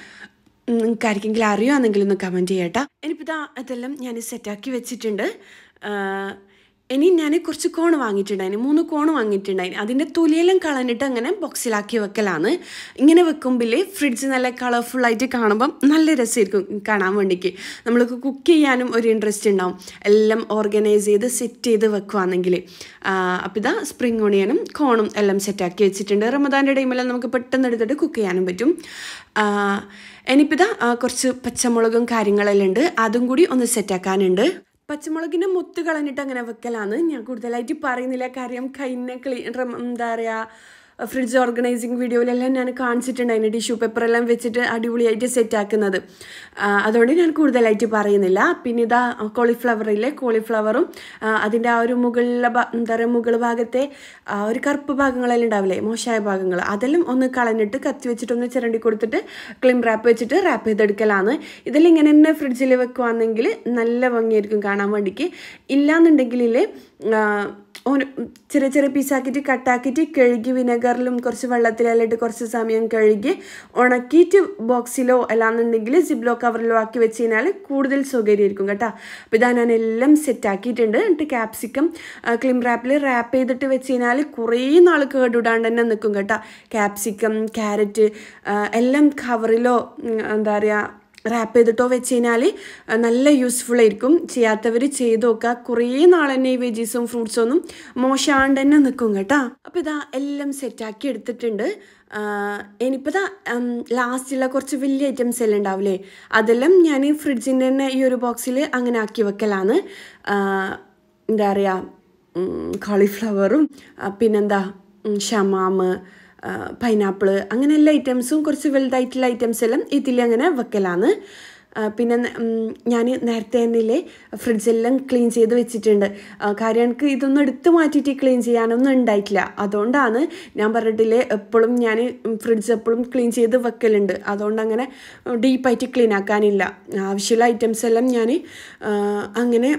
Speaker 1: നിങ്ങൾക്ക് ആർക്കെങ്കിലും അറിയുകയാണെങ്കിൽ ഒന്ന് കമൻറ്റ് ചെയ്യട്ടോ എനിക്കിതാ അതെല്ലാം ഞാൻ സെറ്റാക്കി വെച്ചിട്ടുണ്ട് ഇനി ഞാൻ കുറച്ച് കോൺ വാങ്ങിയിട്ടുണ്ടായിന് മൂന്ന് കോൺ വാങ്ങിയിട്ടുണ്ടായിന് അതിൻ്റെ തൊലിയെല്ലാം കളഞ്ഞിട്ട് അങ്ങനെ ബോക്സിലാക്കി വെക്കലാണ് ഇങ്ങനെ വെക്കുമ്പോൾ ഫ്രിഡ്ജ് നല്ല കളർഫുള്ളായിട്ട് കാണുമ്പം നല്ല രസമായിരിക്കും കാണാൻ വേണ്ടിക്ക് നമ്മൾക്ക് കുക്ക് ചെയ്യാനും ഒരു ഇൻട്രസ്റ്റ് ഉണ്ടാവും എല്ലാം ഓർഗനൈസ് ചെയ്ത് സെറ്റ് ചെയ്ത് വെക്കുവാണെങ്കിൽ അപ്പോൾ ഇതാ സ്പ്രിങ് ഓണിയനും കോണും എല്ലാം സെറ്റാക്കി വെച്ചിട്ടുണ്ട് റമദാൻ്റെ ടൈമെല്ലാം നമുക്ക് പെട്ടെന്ന് എടുത്തിട്ട് കുക്ക് ചെയ്യാനും പറ്റും എനിപ്പിതാ കുറച്ച് പച്ചമുളകും കാര്യങ്ങളെല്ലാം ഉണ്ട് അതും കൂടി ഒന്ന് സെറ്റാക്കാനുണ്ട് പച്ചമുളകിന് മുത്ത് കളഞ്ഞിട്ട് അങ്ങനെ വെക്കലാണ് ഞാൻ കൂടുതലായിട്ട് പറയുന്നില്ല കാര്യം കൈനെ ക്ലീ എന്താ പറയുക ഫ്രിഡ്ജ് ഓർഗനൈസിങ് വീഡിയോയിലെല്ലാം ഞാൻ കാണിച്ചിട്ടുണ്ട് അതിന് ടിഷ്യൂ പേപ്പറെല്ലാം വെച്ചിട്ട് അടിപൊളിയായിട്ട് സെറ്റാക്കുന്നത് അതുകൊണ്ട് ഞാൻ കൂടുതലായിട്ട് പറയുന്നില്ല പിന്നെ ഇതാ കോളിഫ്ലവറിലെ കോളിഫ്ലവറും അതിൻ്റെ ആ ഒരു മുകളിലെ എന്താ പറയുക മുകൾ ഭാഗത്തെ ഒരു കറുപ്പ് ഭാഗങ്ങളെല്ലാം ഉണ്ടാവില്ലേ മോശമായ ഭാഗങ്ങൾ അതെല്ലാം ഒന്ന് കളഞ്ഞിട്ട് കത്തി വെച്ചിട്ട് ഒന്ന് ചിരണ്ടി കൊടുത്തിട്ട് ക്ലിം റാപ്പ് വെച്ചിട്ട് റാപ്പ് ചെയ്തെടുക്കലാണ് ഇതെല്ലാം ഇങ്ങനെ തന്നെ ഫ്രിഡ്ജിൽ വെക്കുവാണെങ്കിൽ നല്ല ഭംഗിയായിരിക്കും കാണാൻ വേണ്ടിക്ക് ഇല്ലാന്നുണ്ടെങ്കിൽ ചെറിയ ചെറിയ പീസാക്കിയിട്ട് കട്ടാക്കിയിട്ട് കഴുകി വിനെഗറിലും കുറച്ച് വെള്ളത്തിലായിട്ട് കുറച്ച് സമയം കഴുകി ഉണക്കിയിട്ട് ബോക്സിലോ അല്ലാന്നുണ്ടെങ്കിൽ സിബ്ലോ കവറിലോ ആക്കി വെച്ച് കഴിഞ്ഞാൽ കൂടുതൽ സൗകര്യമായിരിക്കും കേട്ടോ അപ്പം ഇതാ ഞാൻ എല്ലാം സെറ്റാക്കിയിട്ടുണ്ട് എന്നിട്ട് ക്യാപ്സിക്കം ക്ലിം റാപ്പിൽ റാപ്പ് ചെയ്തിട്ട് വെച്ച് കഴിഞ്ഞാൽ കുറേ നാൾ കേടുവിടാണ്ട് തന്നെ നിൽക്കും കേട്ടോ ക്യാപ്സിക്കം ക്യാരറ്റ് എല്ലാം കവറിലോ എന്താ പറയുക റാപ്പ് ചെയ്തിട്ടോ വെച്ച് കഴിഞ്ഞാൽ നല്ല യൂസ്ഫുൾ ആയിരിക്കും ചെയ്യാത്തവർ ചെയ്ത് നോക്കുക കുറേ നാൾ തന്നെ ഈ വെജീസും ഫ്രൂട്ട്സും ഒന്നും മോശമാണ്ട് തന്നെ നിൽക്കും കേട്ടോ അപ്പോൾ ഇതാ എല്ലാം സെറ്റാക്കി എടുത്തിട്ടുണ്ട് ഇനിയിപ്പോൾ ഇതാ ലാസ്റ്റുള്ള കുറച്ച് വലിയ ഐറ്റംസ് എല്ലാം ഉണ്ടാവില്ലേ അതെല്ലാം ഞാൻ ഫ്രിഡ്ജിൻ്റെ തന്നെ ഈ ഒരു ബോക്സിൽ അങ്ങനെ ആക്കി വെക്കലാണ് എന്താ പറയുക കാളിഫ്ലവറും പിന്നെന്താ ഷമാമ് പൈനാപ്പിൾ അങ്ങനെ എല്ലാ ഐറ്റംസും കുറച്ച് വലുതായിട്ടുള്ള ഐറ്റംസ് എല്ലാം ഇതിൽ അങ്ങനെ വെക്കലാണ് പിന്നെ ഞാൻ നേരത്തെ തന്നെ ഫ്രിഡ്ജെല്ലാം ക്ലീൻ ചെയ്ത് വെച്ചിട്ടുണ്ട് കാര്യം എനിക്ക് ഇതൊന്നും എടുത്ത് മാറ്റിയിട്ട് ക്ലീൻ ചെയ്യാനൊന്നും ഉണ്ടായിട്ടില്ല അതുകൊണ്ടാണ് ഞാൻ പറഞ്ഞിട്ടില്ലേ എപ്പോഴും ഞാൻ ഫ്രിഡ്ജ് എപ്പോഴും ക്ലീൻ ചെയ്ത് വെക്കലുണ്ട് അതുകൊണ്ട് അങ്ങനെ ഡീപ്പായിട്ട് ക്ലീൻ ആക്കാനില്ല ആവശ്യമുള്ള ഐറ്റംസ് എല്ലാം ഞാൻ അങ്ങനെ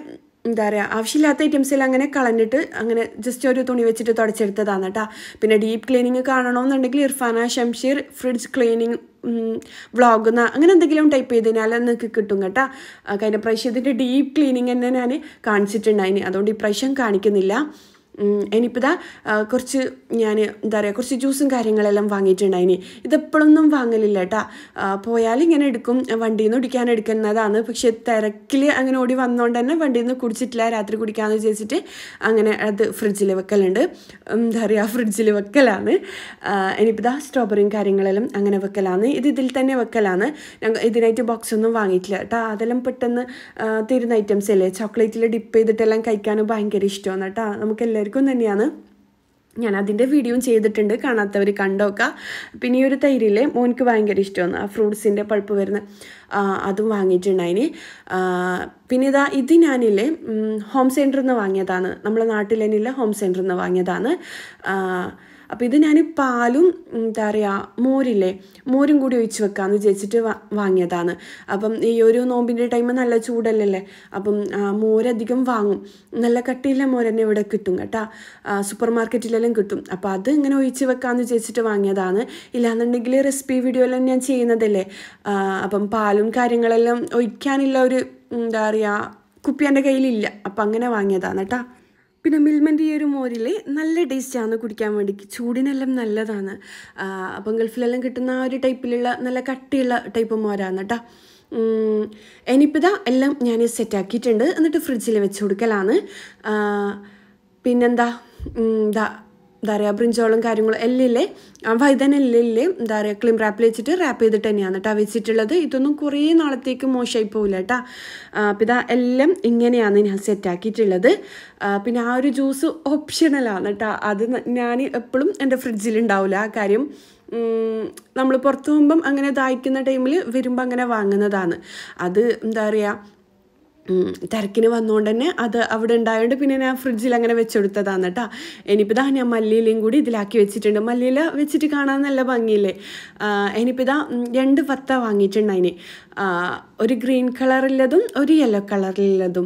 Speaker 1: എന്താ പറയുക ആവശ്യമില്ലാത്ത എല്ലാം അങ്ങനെ കളഞ്ഞിട്ട് അങ്ങനെ ജസ്റ്റ് ഒരു തുണി വെച്ചിട്ട് തുടച്ചെടുത്തതാണ് കേട്ടോ പിന്നെ ഡീപ്പ് ക്ലീനിങ് കാണണമെന്നുണ്ടെങ്കിൽ Irfana Shamsheer fridge cleaning vlog അങ്ങനെ എന്തെങ്കിലും ടൈപ്പ് കഴിഞ്ഞാൽ നിങ്ങൾക്ക് കിട്ടും കേട്ടോ കഴിഞ്ഞ പ്രാവശ്യം ഇതിൻ്റെ ഡീപ്പ് ക്ലീനിങ് തന്നെ ഞാൻ കാണിച്ചിട്ടുണ്ടായിന് അതുകൊണ്ട് ഇപ്രാവശ്യം കാണിക്കുന്നില്ല ഇനിയിപ്പോൾ കുറച്ച് ഞാൻ എന്താ പറയുക കുറച്ച് ജ്യൂസും കാര്യങ്ങളെല്ലാം വാങ്ങിയിട്ടുണ്ടായിന് ഇതെപ്പോഴൊന്നും വാങ്ങലില്ല കേട്ടാ പോയാൽ ഇങ്ങനെ എടുക്കും വണ്ടിയിൽ നിന്ന് കുടിക്കാൻ എടുക്കുന്നതാണ് പക്ഷേ തിരക്കിൽ അങ്ങനെ ഓടി വന്നുകൊണ്ട് തന്നെ വണ്ടിയിൽ നിന്ന് കുടിച്ചിട്ടില്ല രാത്രി കുടിക്കാമെന്ന് വിചാരിച്ചിട്ട് അങ്ങനെ അത് ഫ്രിഡ്ജിൽ വെക്കലുണ്ട് എന്താ പറയുക ഫ്രിഡ്ജിൽ വെക്കലാണ് ഇനിയിപ്പോൾ ഇതാ സ്ട്രോബെറിയും കാര്യങ്ങളെല്ലാം അങ്ങനെ വെക്കലാണ് ഇത് ഇതിൽ തന്നെ വെക്കലാണ് ഇതിനായിട്ട് ബോക്സ് ഒന്നും വാങ്ങിയിട്ടില്ല കേട്ടോ അതെല്ലാം പെട്ടെന്ന് തീരുന്ന ഐറ്റംസ് അല്ലേ ചോക്ലേറ്റിൽ ഡിപ്പ് ചെയ്തിട്ടെല്ലാം കഴിക്കാൻ ഭയങ്കര ഇഷ്ടമാണ് കേട്ടോ നമുക്കെല്ലാം എല്ലാവർക്കും തന്നെയാണ് ഞാൻ അതിൻ്റെ വീഡിയോയും ചെയ്തിട്ടുണ്ട് കാണാത്തവർ കണ്ടോക്ക പിന്നെ ഈ ഒരു തൈരിൽ മോനിക്ക് ഭയങ്കര ഇഷ്ടമാണ് ആ ഫ്രൂട്ട്സിൻ്റെ പഴുപ്പ് വരുന്ന അതും വാങ്ങിയിട്ടുണ്ടായിന് പിന്നെ ഇതാ ഇത് ഞാനില്ലേ ഹോം സെൻറ്ററിൽ നിന്ന് വാങ്ങിയതാണ് നമ്മളെ നാട്ടിൽ തന്നെയില്ല ഹോം സെൻറ്ററിൽ നിന്ന് വാങ്ങിയതാണ് അപ്പോൾ ഇത് ഞാൻ പാലും എന്താ പറയുക മോരില്ലേ മോരും കൂടി ഒഴിച്ച് വെക്കാമെന്ന് വിചാരിച്ചിട്ട് വാങ്ങിയതാണ് അപ്പം ഈ ഒരു നോമ്പിൻ്റെ ടൈം നല്ല ചൂടല്ലല്ലേ അപ്പം മോരധികം വാങ്ങും നല്ല കട്ടിയുള്ള മോര തന്നെ ഇവിടെ കിട്ടും കേട്ടോ സൂപ്പർ മാർക്കറ്റിലെല്ലാം കിട്ടും അപ്പോൾ അത് ഇങ്ങനെ ഒഴിച്ച് വെക്കാമെന്ന് വിചാരിച്ചിട്ട് വാങ്ങിയതാണ് ഇല്ലാന്നുണ്ടെങ്കിൽ റെസിപ്പി വീഡിയോയിലെല്ലാം ഞാൻ ചെയ്യുന്നതല്ലേ അപ്പം പാലും കാര്യങ്ങളെല്ലാം ഒഴിക്കാനുള്ള ഒരു എന്താ പറയുക കുപ്പി എൻ്റെ കയ്യിലില്ല അപ്പം അങ്ങനെ വാങ്ങിയതാണ് കേട്ടോ പിന്നെ മിൽമെൻ്റെ ഈ ഒരു മോരിൽ നല്ല ടേസ്റ്റാണ് കുടിക്കാൻ വേണ്ടി ചൂടിനെല്ലാം നല്ലതാണ് അപ്പം ഗൾഫിലെല്ലാം കിട്ടുന്ന ആ ഒരു ടൈപ്പിലുള്ള നല്ല കട്ടിയുള്ള ടൈപ്പ് മോരാണ് കേട്ടോ ഇനിയിപ്പോൾ എല്ലാം ഞാൻ സെറ്റാക്കിയിട്ടുണ്ട് എന്നിട്ട് ഫ്രിഡ്ജിൽ വെച്ച് കൊടുക്കലാണ് പിന്നെന്താ എന്താ എന്താ പറയുക ബ്രിഞ്ചോളും കാര്യങ്ങളും എല്ലില്ലേ എല്ലില്ലേ എന്താ പറയുക ക്ലിം റാപ്പ് വെച്ചിട്ട് റാപ്പ് ചെയ്തിട്ട് തന്നെയാണ് കേട്ടോ വെച്ചിട്ടുള്ളത് ഇതൊന്നും കുറേ നാളത്തേക്ക് മോശമായി പോവില്ല കേട്ടോ അപ്പം ഇതാ എല്ലാം ഇങ്ങനെയാണ് ഞാൻ സെറ്റാക്കിയിട്ടുള്ളത് പിന്നെ ആ ഒരു ജ്യൂസ് ഓപ്ഷണലാണ് കേട്ടോ അത് ഞാൻ എപ്പോഴും എൻ്റെ ഫ്രിഡ്ജിലുണ്ടാവില്ല ആ കാര്യം നമ്മൾ പുറത്തു പോകുമ്പം അങ്ങനെ ദാഹിക്കുന്ന ടൈമിൽ വരുമ്പോൾ അങ്ങനെ വാങ്ങുന്നതാണ് അത് എന്താ പറയുക തിരക്കിന് വന്നുകൊണ്ട് തന്നെ അത് അവിടെ ഉണ്ടായതുകൊണ്ട് പിന്നെ ഞാൻ ഫ്രിഡ്ജിൽ അങ്ങനെ വെച്ചെടുത്തതാണ് കേട്ടോ ഇനിയിപ്പോൾ ഇതാ ഞാൻ മല്ലിയിലയും കൂടി ഇതിലാക്കി വെച്ചിട്ടുണ്ട് മല്ലിയില വെച്ചിട്ട് കാണാൻ നല്ല ഭംഗിയില്ലേ ഇനിയിപ്പോൾ ഇതാ രണ്ട് വത്ത വാങ്ങിയിട്ടുണ്ട് അതിന് ഒരു ഗ്രീൻ കളറിലുള്ളതും ഒരു യെല്ലോ കളറിലുള്ളതും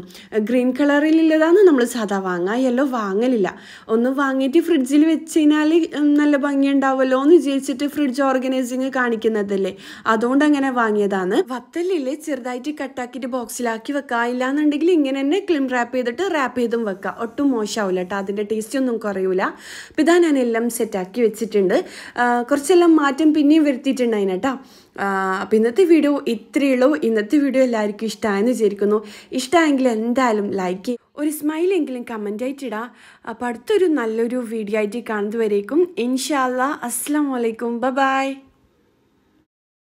Speaker 1: ഗ്രീൻ കളറിലുള്ളതാണ് നമ്മൾ സാധാ വാങ്ങുക യെല്ലോ വാങ്ങലില്ല ഒന്ന് വാങ്ങിയിട്ട് ഫ്രിഡ്ജിൽ വെച്ച് കഴിഞ്ഞാൽ നല്ല ഭംഗി ഉണ്ടാവുമല്ലോ എന്ന് വിചാരിച്ചിട്ട് ഫ്രിഡ്ജ് ഓർഗനൈസിങ് കാണിക്കുന്നതല്ലേ അതുകൊണ്ട് അങ്ങനെ വാങ്ങിയതാണ് വത്തലിൽ ചെറുതായിട്ട് കട്ടാക്കിയിട്ട് ബോക്സിലാക്കി വെക്കുക ഇല്ലാന്നുണ്ടെങ്കിൽ ഇങ്ങനെ തന്നെ ക്ലിം റാപ്പ് ചെയ്തിട്ട് റാപ്പ് ചെയ്തും വെക്കുക ഒട്ടും മോശമാവില്ല കേട്ടോ അതിൻ്റെ ടേസ്റ്റ് ഒന്നും കുറയൂല അപ്പം ഇതാ ഞാൻ എല്ലാം സെറ്റാക്കി വെച്ചിട്ടുണ്ട് കുറച്ചെല്ലാം മാറ്റം പിന്നെയും വരുത്തിയിട്ടുണ്ട് അതിനെട്ടോ അപ്പോൾ ഇന്നത്തെ വീഡിയോ ഇത്രയേ ഉള്ളൂ ഇന്നത്തെ വീഡിയോ എല്ലാവർക്കും ഇഷ്ടമായെന്ന് വിചാരിക്കുന്നു ഇഷ്ടമായെങ്കിൽ എന്തായാലും ലൈക്ക് ഒരു സ്മൈലെങ്കിലും എങ്കിലും കമൻ്റ് ആയിട്ടിടാ അപ്പോൾ അടുത്തൊരു നല്ലൊരു വീഡിയോ ആയിട്ട് കാണുന്നതുവരേക്കും ഇൻഷാല്ല അസ്സാം വലൈക്കും ബ ബായ്